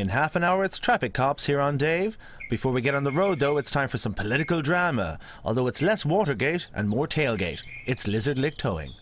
In half an hour, it's Traffic Cops here on Dave. Before we get on the road, though, it's time for some political drama. Although it's less Watergate and more tailgate. It's Lizard Lick Towing.